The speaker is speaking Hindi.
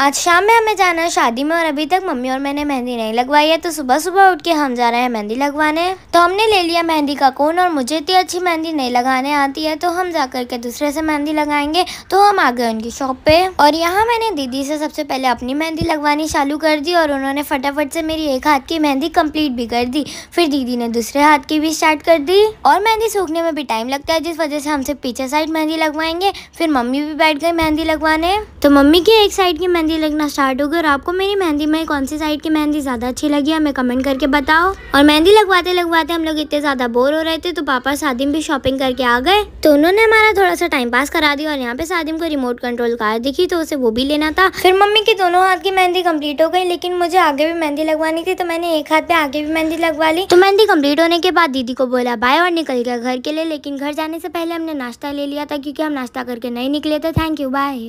आज शाम में हमें जाना है शादी में और अभी तक मम्मी और मैंने मेहंदी नहीं लगवाई है तो सुबह सुबह उठ के हम जा रहे हैं मेहंदी लगवाने तो हमने ले लिया मेहंदी का कोन और मुझे इतनी अच्छी मेहंदी नहीं लगाने आती है तो हम जा करके दूसरे से मेहंदी लगाएंगे तो हम आ गए उनकी शॉप पे और यहाँ मैंने दीदी से सबसे पहले अपनी मेहंदी लगवानी चालू कर दी और उन्होंने फटाफट से मेरी एक हाथ की मेहंदी कम्प्लीट भी कर दी फिर दीदी ने दूसरे हाथ की भी स्टार्ट कर दी और मेहंदी सूखने में भी टाइम लगता है जिस वजह से हमसे पीछे साइड मेहंदी लगवाएंगे फिर मम्मी भी बैठ गई मेहंदी लगवाने तो मम्मी की एक साइड की मेहंदी मेहंदी लगना स्टार्ट होगी और आपको मेरी मेहंदी में कौन सी साइड की मेहंदी ज़्यादा अच्छी लगी हमें कमेंट करके बताओ और मेहंदी लगवाते लगवाते हम लोग इतने ज़्यादा बोर हो रहे थे तो पापा सादिम भी शॉपिंग करके आ गए तो उन्होंने हमारा थोड़ा सा टाइम पास करा दिया और यहाँ पे सादिम को रिमोट कंट्रोल कार दिखी तो उसे वो भी लेना था फिर मम्मी की दोनों हाथ की मेहंदी कम्प्लीट हो गई लेकिन मुझे आगे भी मेहंदी लगवानी थी तो मैंने एक हाथ पे आगे भी मेहंदी लगवा ली तो मेहंदी कम्प्लीट होने के बाद दीदी को बोला बाय और निकल गया घर के लिए लेकिन घर जाने से पहले हमने नाश्ता ले लिया था क्योंकि हम नाश्ता करके नहीं निकले थे थैंक यू बाय